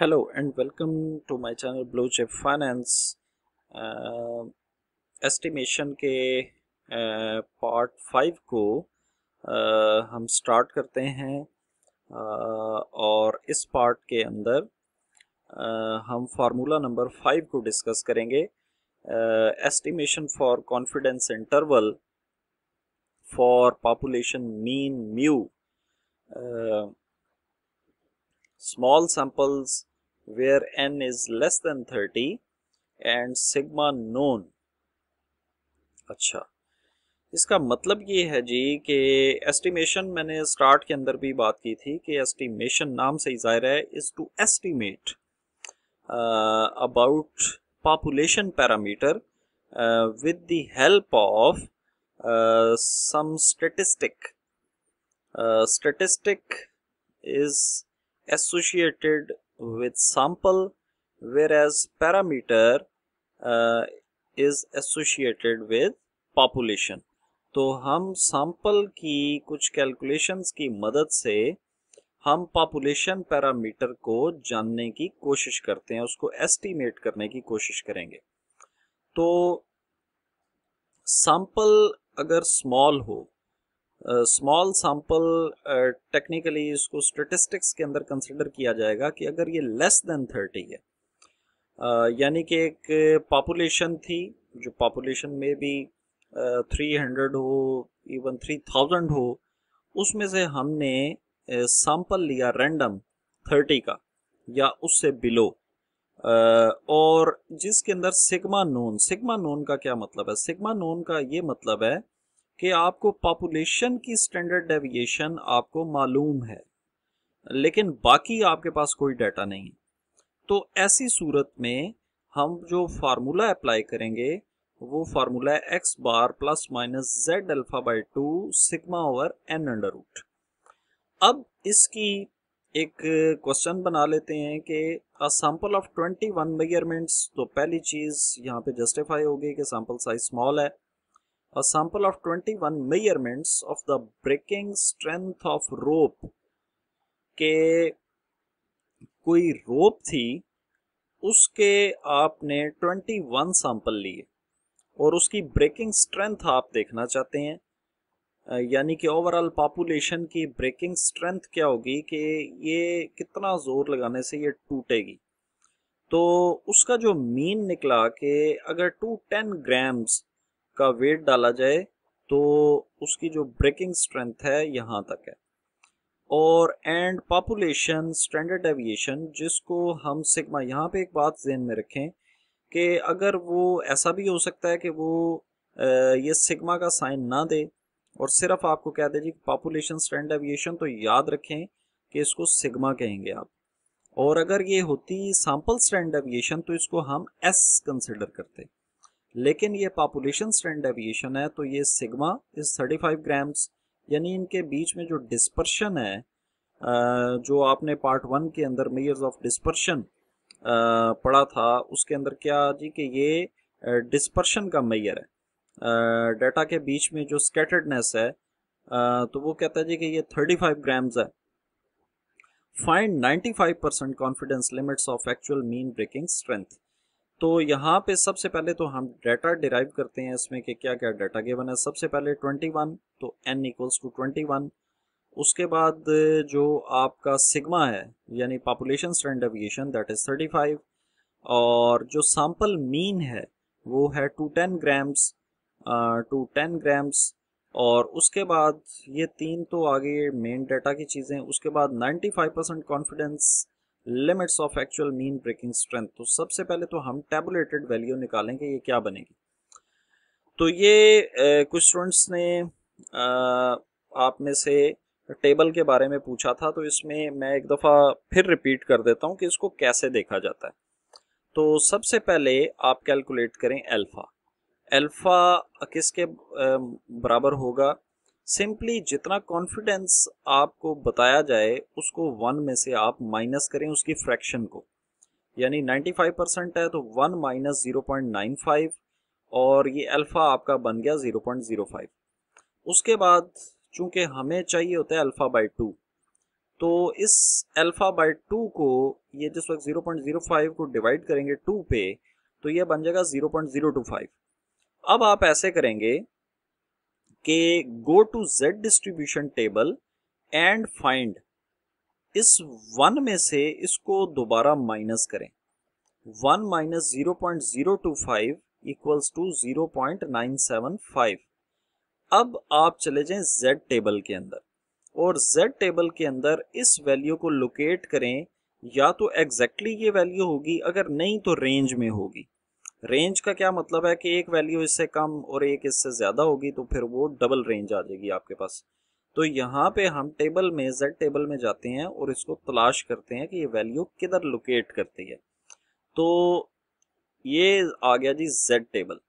Hello and welcome to my channel Blue Chip Finance. Estimation uh, के part uh, five को uh, हम start करते हैं uh, और इस पार्ट के अंदर uh, हम फार्मूला नंबर फाइव को डिस्कस करेंगे estimation for confidence interval for population mean mu small samples where n is less than 30 and sigma known अच्छा इसका मतलब ये है जी कि एस्टिमेशन मैंने स्टार्ट के अंदर भी बात की थी कि एस्टिमेशन नाम से ही जाहिर है is to estimate about population parameter uh, with the help of uh, some statistic. Uh, statistic is associated with sample whereas parameter uh, is associated with population तो हम sample की कुछ calculations की मदद से हम population parameter को जानने की कोशिश करते हैं उसको estimate करने की कोशिश करेंगे तो sample अगर small हो स्मॉल सैम्पल टेक्निकली इसको स्टेटिस्टिक्स के अंदर कंसिडर किया जाएगा कि अगर ये लेस देन थर्टी है uh, यानी कि एक पॉपुलेशन थी जो पॉपुलेशन में भी थ्री uh, हंड्रेड हो इवन थ्री थाउजेंड हो उसमें से हमने सैम्पल लिया रैंडम थर्टी का या उससे बिलो और जिसके अंदर सिग्मा नोन सिग्मा नोन का क्या मतलब है सिग्मा नोन का ये मतलब है कि आपको पॉपुलेशन की स्टैंडर्ड डेविएशन आपको मालूम है लेकिन बाकी आपके पास कोई डाटा नहीं तो ऐसी सूरत में हम जो फार्मूला अप्लाई करेंगे वो फार्मूला है x bar plus minus z alpha by two sigma over n under root अब इसकी एक क्वेश्चन बना लेते हैं कि अ सैंपल ऑफ 21 मेजरमेंट्स तो पहली चीज़ यहाँ पे जस्टिफाई होगी कि सैंपल साइज स्मॉल है a sample of 21 measurements of the breaking strength of rope के कोई रोप थी उसके आपने 21 सैंपल लिए और उसकी ब्रेकिंग स्ट्रेंथ आप देखना चाहते हैं यानी कि ओवरऑल पॉपुलेशन की ब्रेकिंग स्ट्रेंथ क्या होगी कि ये कितना ज़ोर लगाने से ये टूटेगी तो उसका जो मीन निकला कि अगर 210 ग्राम्स का वेट डाला जाए तो उसकी जो ब्रेकिंग स्ट्रेंथ है यहाँ तक है और एंड पॉपुलेशन स्टैंडर्ड एविएशन जिसको हम सिग्मा यहाँ पे एक बात जहन में रखें कि अगर वो ऐसा भी हो सकता है कि वो ये सिग्मा का साइन ना दे और सिर्फ आपको कह दे जी पॉपुलेशन स्टैंडर्ड एविएशन तो याद रखें कि इसको सिग्मा कहेंगे आप और अगर ये होती सैंपल स्टैंडर्ड एविएशन तो इसको हम एस कंसिडर करते हैं लेकिन ये पॉपुलेशन स्टैंड डेविएशन है तो ये सिग्मा इस 35 ग्राम्स यानी इनके बीच में जो डिस्पर्शन है जो आपने पार्ट वन के अंदर मेयर्स ऑफ डिस्पर्शन पढ़ा था उसके अंदर क्या जी कि ये डिस्पर्शन का मेयर है डाटा के बीच में जो स्केटर्डनेस है तो वो कहता है जी कि ये 35 ग्राम्स है find 95 percent confidence limits of actual mean breaking strength तो यहाँ पे सबसे पहले तो हम डाटा डिराइव करते हैं इसमें कि क्या क्या डाटा गिवन है सबसे पहले 21 तो n इक्वल्स टू 21 उसके बाद जो आपका सिग्मा है यानी population standard deviation that is 35 और जो सैंपल मीन है वो है two ten grams two ten grams और उसके बाद ये तीन तो आगे मेन डाटा की चीज़ें उसके बाद 95 percent confidence limits of actual mean breaking strength तो सबसे पहले तो हम टेबुलेटेड वैल्यू निकालेंगे ये क्या बनेगी तो ये कुछ स्टूडेंट्स ने आप में से टेबल के बारे में पूछा था तो इसमें मैं एक दफ़ा फिर रिपीट कर देता हूँ कि इसको कैसे देखा जाता है तो सबसे पहले आप कैलकुलेट करें अल्फ़ा अल्फ़ा किसके बराबर होगा सिंपली जितना कॉन्फिडेंस आपको बताया जाए उसको वन में से आप माइनस करें उसकी फ्रैक्शन को यानी 95 परसेंट है तो one minus zero point nine five और ये अल्फ़ा आपका बन गया ज़ीरो पॉइंट ज़ीरो फाइव उसके बाद चूंकि हमें चाहिए होता है अल्फ़ा बाई टू तो इस अल्फ़ा बाई टू को ये जिस वक्त ज़ीरो पॉइंट ज़ीरो फाइव को डिवाइड करेंगे टू पे तो ये बन जाएगा zero point zero two five अब आप ऐसे करेंगे के go to z distribution table and find इस वन में से इसको दोबारा माइनस करें one minus zero point zero two five equals to zero point nine seven five अब आप चले जाएं जेड टेबल के अंदर और जेड टेबल के अंदर इस वैल्यू को लोकेट करें या तो एग्जैक्टली exactly ये वैल्यू होगी अगर नहीं तो रेंज में होगी रेंज का क्या मतलब है कि एक वैल्यू इससे कम और एक इससे ज़्यादा होगी तो फिर वो डबल रेंज आ जाएगी आपके पास तो यहाँ पे हम टेबल में जेड टेबल में जाते हैं और इसको तलाश करते हैं कि ये वैल्यू किधर लोकेट करती है तो ये आ गया जी जेड टेबल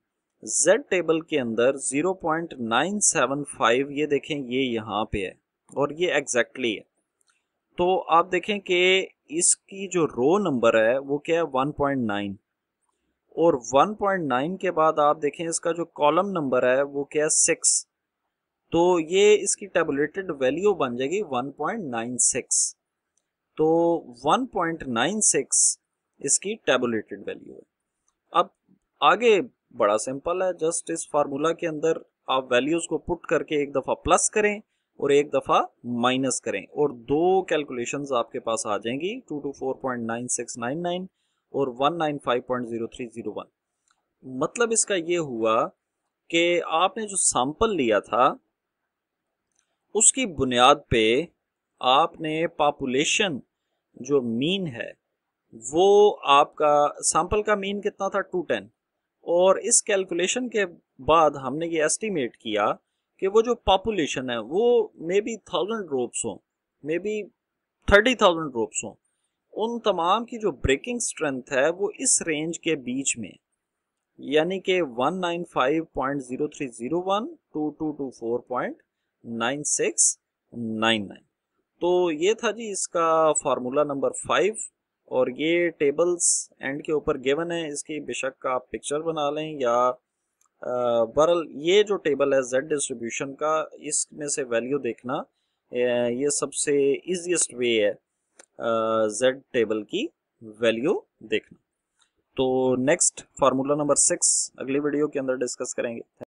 जेड टेबल के अंदर 0.975 ये देखें ये यहाँ पे है और ये एग्जैक्टली है तो आप देखें कि इसकी जो रो नंबर है वो क्या है 1.9 और 1.9 के बाद आप देखें इसका जो कॉलम नंबर है वो क्या है सिक्स तो ये इसकी टेबुलेटेड वैल्यू बन जाएगी 1.96 तो 1.96 इसकी टेबलेटेड वैल्यू है अब आगे बड़ा सिंपल है जस्ट इस फार्मूला के अंदर आप वैल्यूज़ को पुट करके एक दफ़ा प्लस करें और एक दफ़ा माइनस करें और दो कैलकुलेशंस आपके पास आ जाएंगी two two four point nine six nine nine और 195.0301 मतलब इसका ये हुआ कि आपने जो सैंपल लिया था उसकी बुनियाद पे आपने पापुलेशन जो मीन है वो आपका सैंपल का मीन कितना था 210 और इस कैलकुलेशन के बाद हमने ये एस्टिमेट किया कि वो जो पॉपुलेशन है वो मे बी थाउजेंड रोप्स हों maybe thirty thousand ropes हों उन तमाम की जो ब्रेकिंग स्ट्रेंथ है वो इस रेंज के बीच में यानी कि 195.0301 टू 2224.9699 तो ये था जी इसका फार्मूला नंबर फाइव और ये टेबल्स एंड के ऊपर गिवन है इसकी बेशक का आप पिक्चर बना लें या बरल ये जो टेबल है जेड डिस्ट्रीब्यूशन का इसमें से वैल्यू देखना ये सबसे ईजिएस्ट वे है जेड टेबल की वैल्यू देखना तो नेक्स्ट फार्मूला नंबर सिक्स अगली वीडियो के अंदर डिस्कस करेंगे